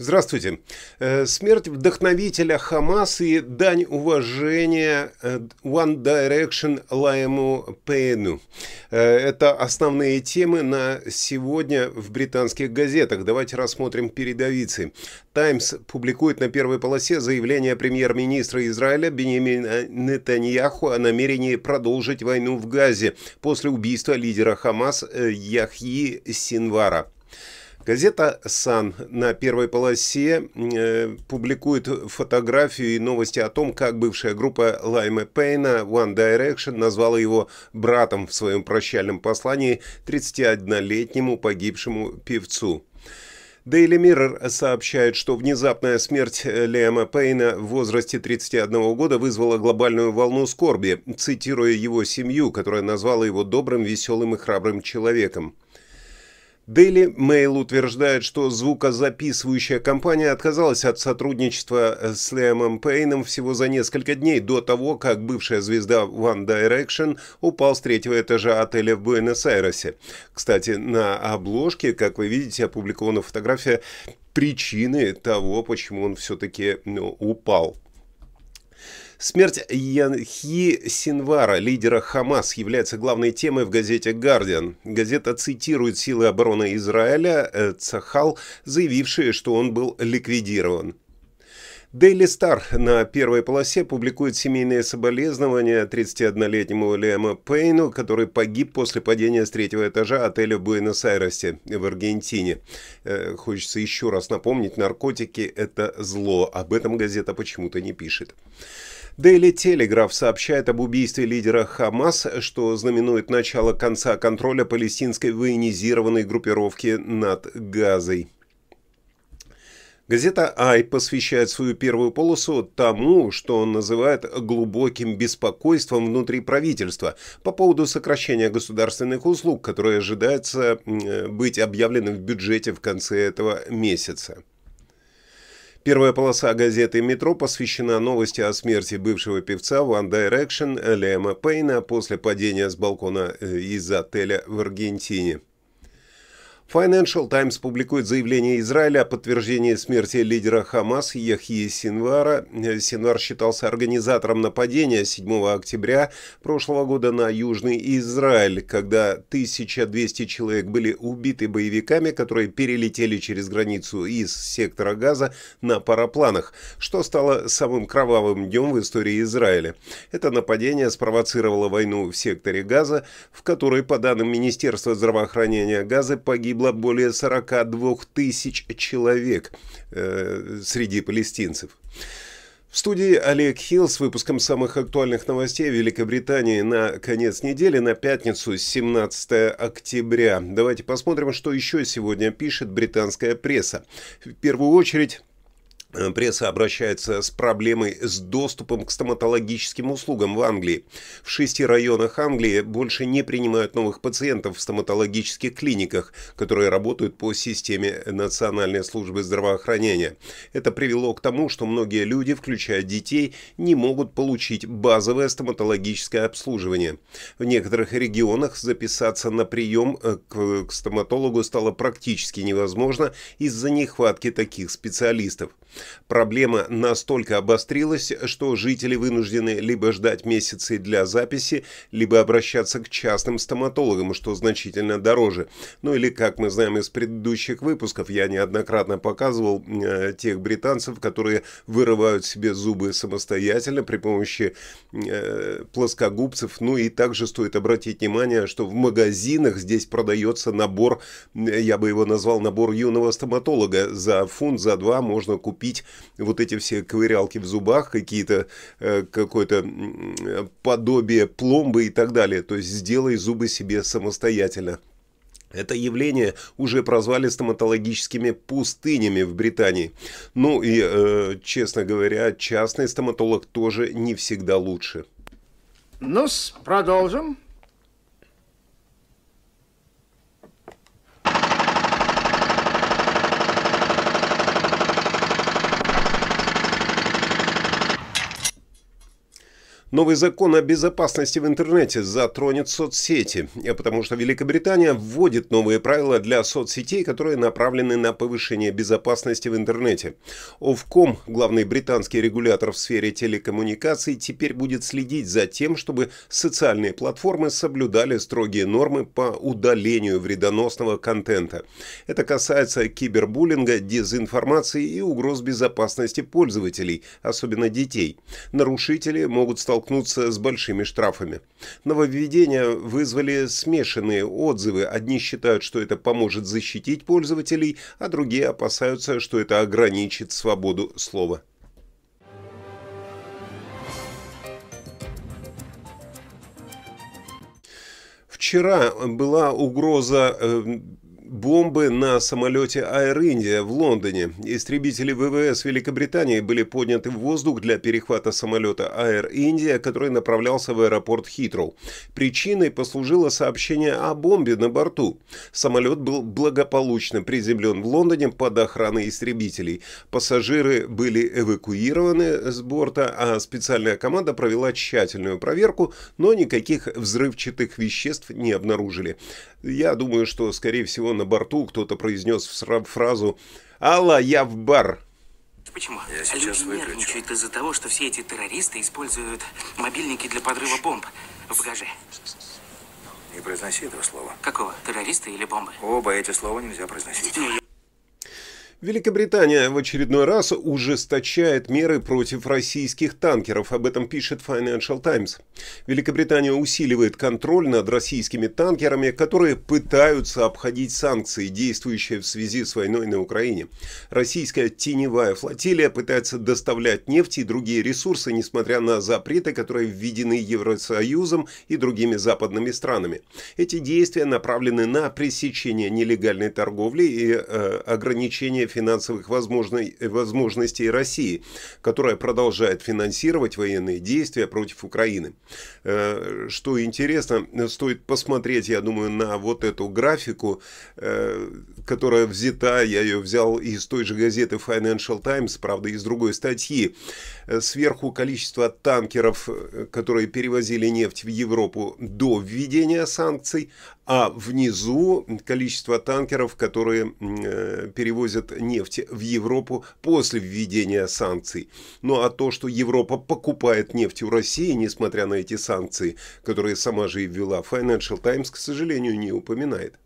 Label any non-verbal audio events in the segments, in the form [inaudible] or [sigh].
Здравствуйте. Э, смерть вдохновителя Хамас и дань уважения э, One Direction Лайму Пейну. Э, это основные темы на сегодня в британских газетах. Давайте рассмотрим передовицы. «Таймс» публикует на первой полосе заявление премьер-министра Израиля Бенемина Нетаньяху о намерении продолжить войну в Газе после убийства лидера Хамас Яхьи Синвара. Газета «Сан» на первой полосе э, публикует фотографию и новости о том, как бывшая группа Лайма Пейна One Direction назвала его братом в своем прощальном послании 31-летнему погибшему певцу. Daily Mirror сообщает, что внезапная смерть э, Лиама Пейна в возрасте 31 года вызвала глобальную волну скорби, цитируя его семью, которая назвала его добрым, веселым и храбрым человеком. Daily Mail утверждает, что звукозаписывающая компания отказалась от сотрудничества э, с Лемом Пейном всего за несколько дней до того, как бывшая звезда One Direction упал с третьего этажа отеля в Буэнос-Айресе. Кстати, на обложке, как вы видите, опубликована фотография причины того, почему он все-таки ну, упал. Смерть Янхи Синвара, лидера Хамас, является главной темой в газете «Гардиан». Газета цитирует силы обороны Израиля э, Цахал, заявившие, что он был ликвидирован. Дейли Стар на первой полосе публикует семейные соболезнования 31-летнему Лема Пейну, который погиб после падения с третьего этажа отеля в Буэнос-Айресе в Аргентине. Э, хочется еще раз напомнить, наркотики – это зло. Об этом газета почему-то не пишет. Daily Telegraph сообщает об убийстве лидера Хамас, что знаменует начало конца контроля палестинской военизированной группировки над Газой. Газета «Ай» посвящает свою первую полосу тому, что он называет глубоким беспокойством внутри правительства по поводу сокращения государственных услуг, которые ожидаются быть объявлены в бюджете в конце этого месяца. Первая полоса газеты «Метро» посвящена новости о смерти бывшего певца One Direction Лема Пейна после падения с балкона э, из отеля в Аргентине. Financial Times публикует заявление Израиля о подтверждении смерти лидера Хамас Яхьи Синвара. Э, Синвар считался организатором нападения 7 октября прошлого года на Южный Израиль, когда 1200 человек были убиты боевиками, которые перелетели через границу из сектора Газа на парапланах, что стало самым кровавым днем в истории Израиля. Это нападение спровоцировало войну в секторе Газа, в которой, по данным Министерства здравоохранения Газа, погиб погибло более 42 тысяч человек э, среди палестинцев. В студии Олег Хилл с выпуском самых актуальных новостей Великобритании на конец недели, на пятницу, 17 октября. Давайте посмотрим, что еще сегодня пишет британская пресса. В первую очередь Э, пресса обращается с проблемой с доступом к стоматологическим услугам в Англии. В шести районах Англии больше не принимают новых пациентов в стоматологических клиниках, которые работают по системе Национальной службы здравоохранения. Это привело к тому, что многие люди, включая детей, не могут получить базовое стоматологическое обслуживание. В некоторых регионах записаться на прием э, к, стоматологу стало практически невозможно из-за нехватки таких специалистов. Проблема настолько обострилась, что жители вынуждены либо ждать месяцы для записи, либо обращаться к частным стоматологам, что значительно дороже. Ну или, как мы знаем из предыдущих выпусков, я неоднократно показывал э, тех британцев, которые вырывают себе зубы самостоятельно при помощи э, плоскогубцев. Ну и также стоит обратить внимание, что в магазинах здесь продается набор, э, я бы его назвал набор юного стоматолога. За фунт, за два можно купить купить вот эти все ковырялки в зубах, какие-то, э, какое-то э, подобие пломбы и так далее. То есть сделай зубы себе самостоятельно. Это явление уже прозвали стоматологическими пустынями в Британии. Ну и, э, честно говоря, частный стоматолог тоже не всегда лучше. Ну, продолжим. Новый закон о безопасности в интернете затронет соцсети, потому что Великобритания вводит новые правила для соцсетей, которые направлены на повышение безопасности в интернете. Овком, главный британский регулятор в сфере телекоммуникаций, теперь будет следить за тем, чтобы социальные платформы соблюдали строгие нормы по удалению вредоносного контента. Это касается кибербуллинга, дезинформации и угроз безопасности пользователей, особенно детей. Нарушители могут столкнуться столкнуться с большими штрафами. Нововведения вызвали смешанные отзывы. Одни считают, что это поможет защитить пользователей, а другие опасаются, что это ограничит свободу слова. Вчера была угроза э, Бомбы на самолете Air India в Лондоне. Истребители ВВС Великобритании были подняты в воздух для перехвата самолета Air India, который направлялся в аэропорт Хитроу. Причиной послужило сообщение о бомбе на борту. Самолет был благополучно приземлен в Лондоне под охраной истребителей. Пассажиры были эвакуированы с борта, а специальная команда провела тщательную проверку, но никаких взрывчатых веществ не обнаружили. Я думаю, что, скорее всего, на борту кто-то произнес фразу «Алла, я в бар!» Почему? Я а сейчас Люди выключу. нервничают из-за того, что все эти террористы используют мобильники для подрыва бомб в гараже. Не произноси этого слова. Какого? террориста или бомбы? Оба эти слова нельзя произносить. Ну, Великобритания в очередной раз ужесточает меры против российских танкеров, об этом пишет Financial Times. Великобритания усиливает контроль над российскими танкерами, которые пытаются обходить санкции, действующие в связи с войной на Украине. Российская теневая флотилия пытается доставлять нефть и другие ресурсы, несмотря на запреты, которые введены Евросоюзом и другими западными странами. Эти действия направлены на пресечение нелегальной торговли и э, ограничение финансовых возможностей России, которая продолжает финансировать военные действия против Украины. Э, что интересно, стоит посмотреть, я думаю, на вот эту графику, э, которая взята, я ее взял из той же газеты Financial Times, правда, из другой статьи. Э, сверху количество танкеров, которые перевозили нефть в Европу до введения санкций, а внизу количество танкеров, которые э, перевозят нефть в Европу после введения санкций. Ну а то, что Европа покупает нефть у России, несмотря на эти санкции, которые сама же и ввела, Financial Times, к сожалению, не упоминает.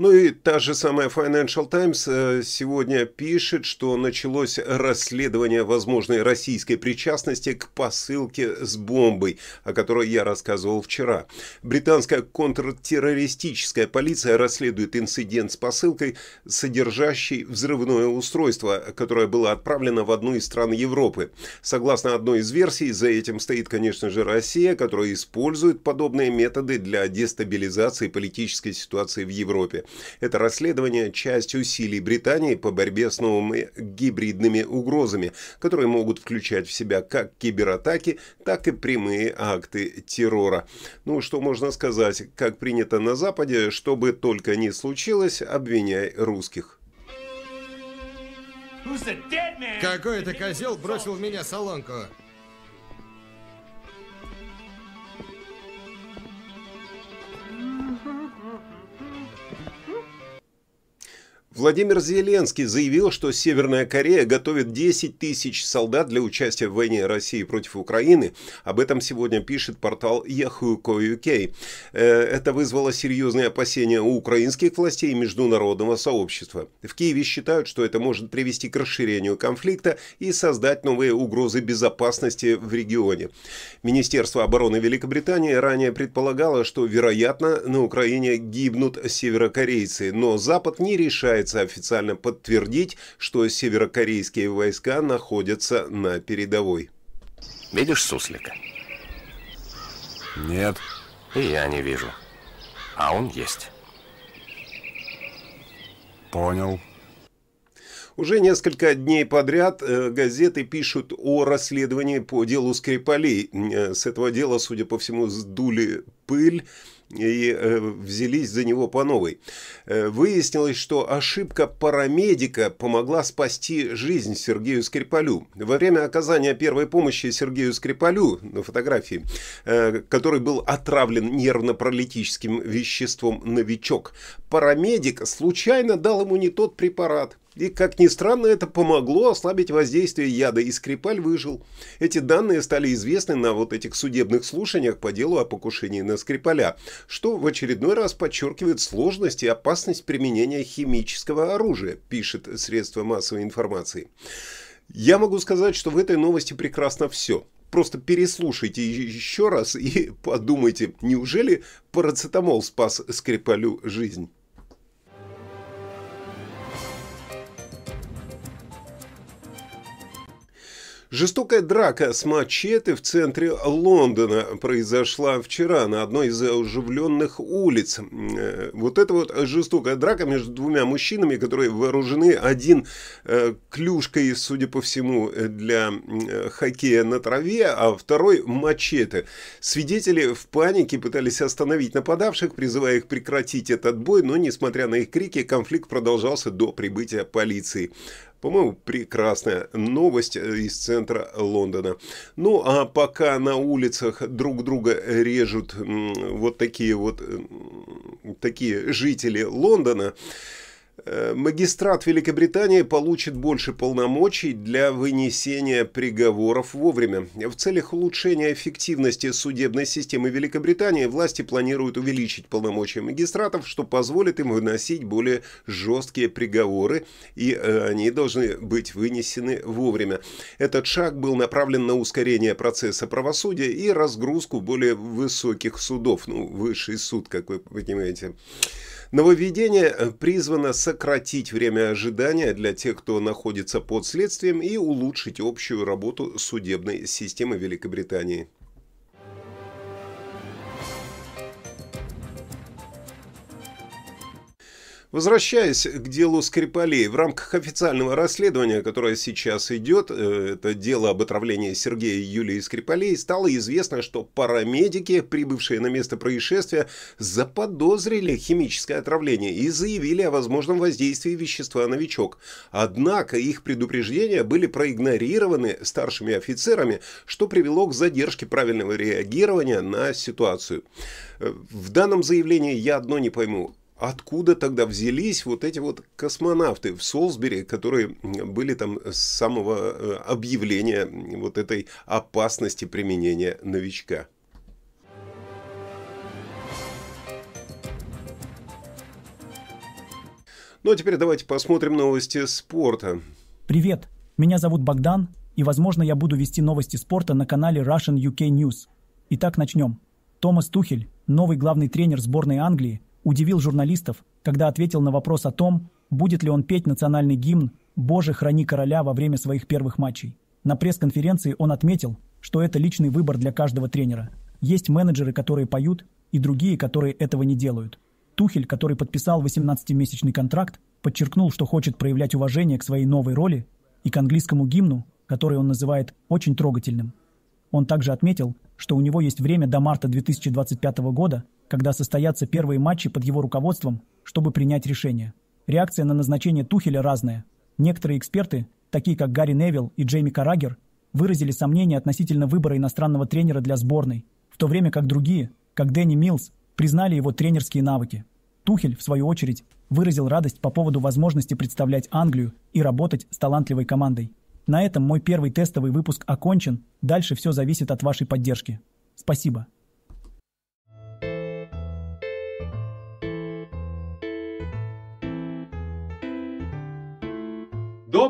Ну и та же самая Financial Times э, сегодня пишет, что началось расследование возможной российской причастности к посылке с бомбой, о которой я рассказывал вчера. Британская контртеррористическая полиция расследует инцидент с посылкой, содержащей взрывное устройство, которое было отправлено в одну из стран Европы. Согласно одной из версий, за этим стоит, конечно же, Россия, которая использует подобные методы для дестабилизации политической ситуации в Европе. Это расследование – часть усилий Британии по борьбе с новыми гибридными угрозами, которые могут включать в себя как кибератаки, так и прямые акты террора. Ну, что можно сказать, как принято на Западе, что бы только ни случилось, обвиняй русских. Какой-то козел бросил в меня солонку. Владимир Зеленский заявил, что Северная Корея готовит 10 тысяч солдат для участия в войне России против Украины. Об этом сегодня пишет портал Yahoo.co.uk. Э, это вызвало серьезные опасения у украинских властей и международного сообщества. В Киеве считают, что это может привести к расширению конфликта и создать новые угрозы безопасности в регионе. Министерство обороны Великобритании ранее предполагало, что, вероятно, на Украине гибнут северокорейцы, но Запад не решает пытается официально подтвердить, что северокорейские войска находятся на передовой. Видишь суслика? Нет. И я не вижу. А он есть. Понял. Уже несколько дней подряд э, газеты пишут о расследовании по делу Скрипалей. Э, с этого дела, судя по всему, сдули пыль и э, взялись за него по новой. Э, выяснилось, что ошибка парамедика помогла спасти жизнь Сергею Скрипалю. Во время оказания первой помощи Сергею Скрипалю на фотографии, э, который был отравлен нервно-паралитическим веществом «Новичок», парамедик случайно дал ему не тот препарат. И, как ни странно, это помогло ослабить воздействие яда, и Скрипаль выжил. Эти данные стали известны на вот этих судебных слушаниях по делу о покушении на Скрипаля, что в очередной раз подчеркивает сложность и опасность применения химического оружия, пишет средство массовой информации. Я могу сказать, что в этой новости прекрасно все просто переслушайте еще раз и подумайте, неужели парацетамол спас Скрипалю жизнь? Жестокая драка с мачете в центре Лондона произошла вчера на одной из оживленных улиц. Э, вот эта вот жестокая драка между двумя мужчинами, которые вооружены один э, клюшкой, судя по всему, э, для хоккея на траве, а второй мачете. Свидетели в панике пытались остановить нападавших, призывая их прекратить этот бой, но, несмотря на их крики, конфликт продолжался до прибытия полиции. По-моему, прекрасная новость э, из центра Лондона. Ну а пока на улицах друг друга режут вот такие вот такие жители Лондона, Э, магистрат Великобритании получит больше полномочий для вынесения приговоров вовремя. В целях улучшения эффективности судебной системы Великобритании власти планируют увеличить полномочия магистратов, что позволит им выносить более жесткие приговоры, и э, они должны быть вынесены вовремя. Этот шаг был направлен на ускорение процесса правосудия и разгрузку более высоких судов, ну, высший суд, как вы понимаете. Нововведение э, призвано сократить время ожидания для тех, кто находится под следствием и улучшить общую работу судебной системы Великобритании. Возвращаясь к делу Скрипалей, в рамках официального расследования, которое сейчас идет, э, это дело об отравлении Сергея и Юлии Скрипалей, стало известно, что парамедики, прибывшие на место происшествия, заподозрили химическое отравление и заявили о возможном воздействии вещества «Новичок». Однако их предупреждения были проигнорированы старшими офицерами, что привело к задержке правильного реагирования на ситуацию. Э, в данном заявлении я одно не пойму – откуда тогда взялись вот эти вот космонавты в Солсбери, которые были там с самого э, объявления вот этой опасности применения новичка? Ну а теперь давайте посмотрим новости спорта. Привет, меня зовут Богдан, и, возможно, я буду вести новости спорта на канале Russian UK News. Итак, начнем. Томас Тухель, новый главный тренер сборной Англии, удивил журналистов, когда ответил на вопрос о том, будет ли он петь национальный гимн «Боже, храни короля» во время своих первых матчей. На пресс-конференции он отметил, что это личный выбор для каждого тренера. Есть менеджеры, которые поют, и другие, которые этого не делают. Тухель, который подписал 18-месячный контракт, подчеркнул, что хочет проявлять уважение к своей новой роли и к английскому гимну, который он называет «очень трогательным». Он также отметил, что у него есть время до марта 2025 года – когда состоятся первые матчи под его руководством, чтобы принять решение. Реакция на назначение Тухеля разная. Некоторые эксперты, такие как Гарри Невилл и Джейми Карагер, выразили сомнения относительно выбора иностранного тренера для сборной, в то время как другие, как Дэнни Милс, признали его тренерские навыки. Тухель, в свою очередь, выразил радость по поводу возможности представлять Англию и работать с талантливой командой. На этом мой первый тестовый выпуск окончен, дальше все зависит от вашей поддержки. Спасибо.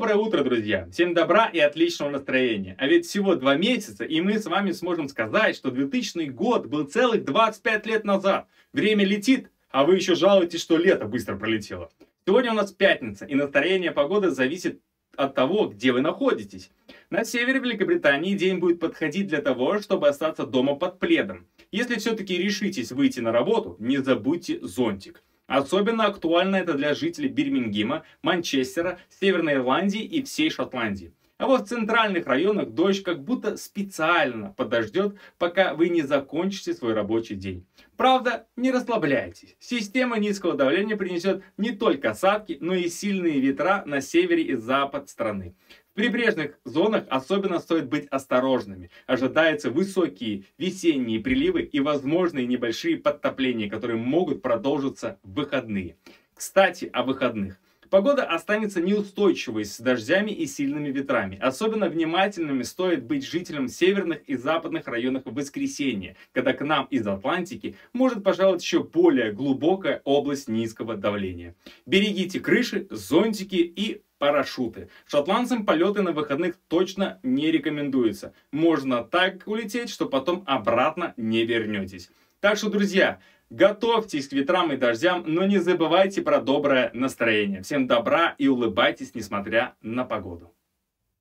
Доброе утро, друзья! Всем добра и отличного настроения! А ведь всего два месяца, и мы с вами сможем сказать, что 2000 год был целых 25 лет назад. Время летит, а вы еще жалуетесь, что лето быстро пролетело. Сегодня у нас пятница, и настроение погоды зависит от того, где вы находитесь. На севере Великобритании день будет подходить для того, чтобы остаться дома под пледом. Если все-таки решитесь выйти на работу, не забудьте зонтик. Особенно актуально это для жителей Бирмингема, Манчестера, Северной Ирландии и всей Шотландии. А вот в центральных районах дождь как будто специально подождет, пока вы не закончите свой рабочий день. Правда, не расслабляйтесь. Система низкого давления принесет не только осадки, но и сильные ветра на севере и запад страны прибрежных зонах особенно стоит быть осторожными. Ожидаются высокие весенние приливы и возможные небольшие подтопления, которые могут продолжиться в выходные. Кстати, о выходных. Погода останется неустойчивой с дождями и сильными ветрами. Особенно внимательными стоит быть жителям северных и западных районов в воскресенье, когда к нам из Атлантики может пожаловать еще более глубокая область низкого давления. Берегите крыши, зонтики и парашюты. Шотландцам полеты на выходных точно не рекомендуется. Можно так улететь, что потом обратно не вернетесь. Так что, друзья, готовьтесь к ветрам и дождям, но не забывайте про доброе настроение. Всем добра и улыбайтесь, несмотря на погоду.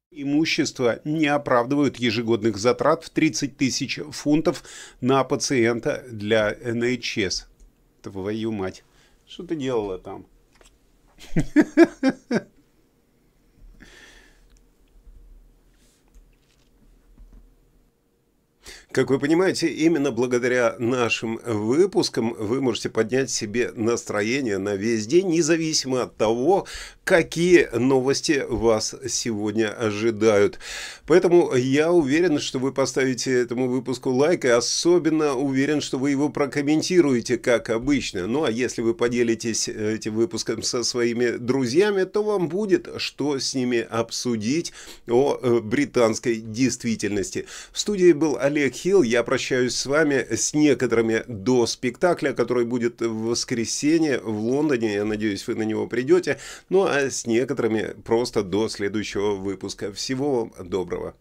Имущество не оправдывают ежегодных затрат в 30 тысяч фунтов на пациента для NHS. Твою мать, что ты делала там? [laughs] Как вы понимаете, именно благодаря нашим выпускам вы можете поднять себе настроение на весь день, независимо от того, какие новости вас сегодня ожидают. Поэтому я уверен, что вы поставите этому выпуску лайк, и особенно уверен, что вы его прокомментируете, как обычно. Ну а если вы поделитесь э, этим выпуском со своими друзьями, то вам будет что с ними обсудить о э, британской действительности. В студии был Олег Хи Хилл. Я прощаюсь с вами с некоторыми до спектакля, который будет в воскресенье в Лондоне. Я надеюсь, вы на него придете. Ну а с некоторыми просто до следующего выпуска. Всего вам доброго.